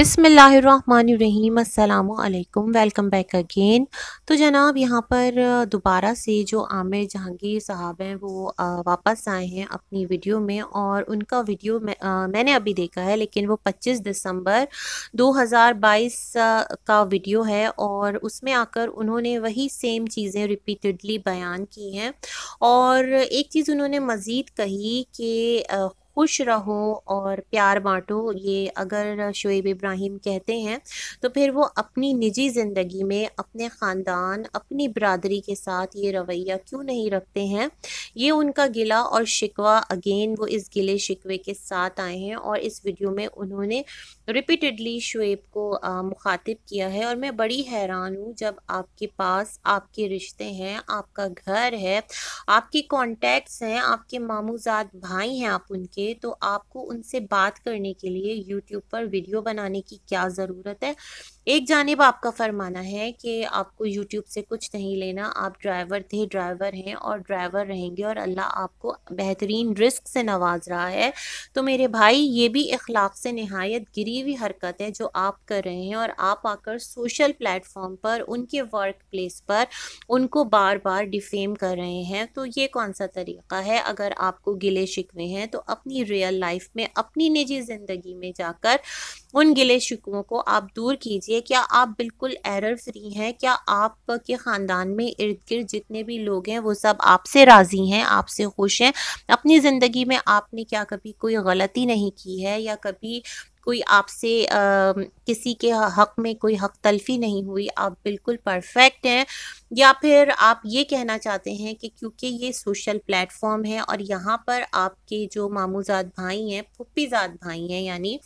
बिसमीम अल्लाम welcome back again तो जनाब यहाँ पर दोबारा से जो आमिर जहांगीर साहब हैं वो वापस आए हैं अपनी वीडियो में और उनका वीडियो मैं, आ, मैंने अभी देखा है लेकिन वो 25 दिसंबर 2022 का वीडियो है और उसमें आकर उन्होंने वही सेम चीज़ें रिपीटेडली बयान की हैं और एक चीज़ उन्होंने मज़ीद कही कि खुश रहो और प्यार बांटो ये अगर शुएब इब्राहिम कहते हैं तो फिर वो अपनी निजी ज़िंदगी में अपने ख़ानदान अपनी बरदरी के साथ ये रवैया क्यों नहीं रखते हैं ये उनका गिला और शिकवा अगेन वो इस गिले शिकवे के साथ आए हैं और इस वीडियो में उन्होंने रिपीटेडली शुएब को मुखातिब किया है और मैं बड़ी हैरान हूँ जब आपके पास आपके रिश्ते हैं आपका घर है आपके कॉन्टैक्ट्स हैं आपके मामोजात भाई हैं आप उनके के तो आपको उनसे बात करने के लिए यूट्यूब पर वीडियो बनाने की क्या ज़रूरत है एक जानब आपका फरमाना है कि आपको यूट्यूब से कुछ नहीं लेना आप ड्राइवर थे ड्राइवर हैं और ड्राइवर रहेंगे और अल्लाह आपको बेहतरीन रिस्क से नवाज रहा है तो मेरे भाई ये भी अखलाक से नहायत गिरी हुई हरकत है जो आप कर रहे हैं और आप आकर सोशल प्लेटफॉर्म पर उनके वर्क प्लेस पर उनको बार बार डिफेम कर रहे हैं तो ये कौन सा तरीका है अगर आपको गिले शिकवे हैं तो अपनी रियल लाइफ में अपनी निजी ज़िंदगी में जाकर उन गिले शिकुओं को आप दूर कीजिए क्या आप बिल्कुल एरर फ्री हैं क्या आपके ख़ानदान में इर्द गिर्द जितने भी लोग हैं वो सब आपसे राज़ी हैं आपसे खुश हैं अपनी ज़िंदगी में आपने क्या कभी कोई गलती नहीं की है या कभी कोई आपसे किसी के हक में कोई हक तलफी नहीं हुई आप बिल्कुल परफेक्ट हैं या फिर आप ये कहना चाहते हैं कि क्योंकि ये सोशल प्लेटफॉर्म है और यहाँ पर आपके जो मामूजाद भाई हैं पुप्पीजाद भाई हैं यानी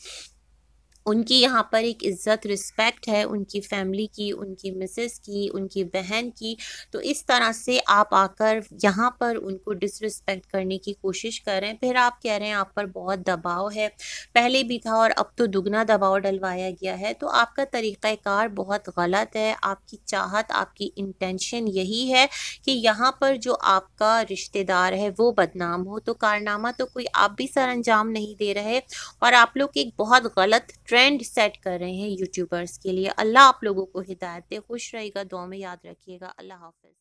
उनकी यहाँ पर एक इज़्ज़त रिस्पेक्ट है उनकी फैमिली की उनकी मिसेस की उनकी बहन की तो इस तरह से आप आकर यहाँ पर उनको डिसरिस्पेक्ट करने की कोशिश कर रहे हैं फिर आप कह रहे हैं आप पर बहुत दबाव है पहले भी था और अब तो दुगना दबाव डलवाया गया है तो आपका तरीक़ाकार बहुत गलत है आपकी चाहत आपकी इंटेंशन यही है कि यहाँ पर जो आपका रिश्तेदार है वो बदनाम हो तो कारनामा तो कोई आप भी सर अंजाम नहीं दे रहे और आप लोग एक बहुत गलत ट्रैक ट्रेंड सेट कर रहे हैं यूट्यूबर्स के लिए अल्लाह आप लोगों को हिदायत दे खुश रहेगा दो में याद रखिएगा अल्लाह हाफिज़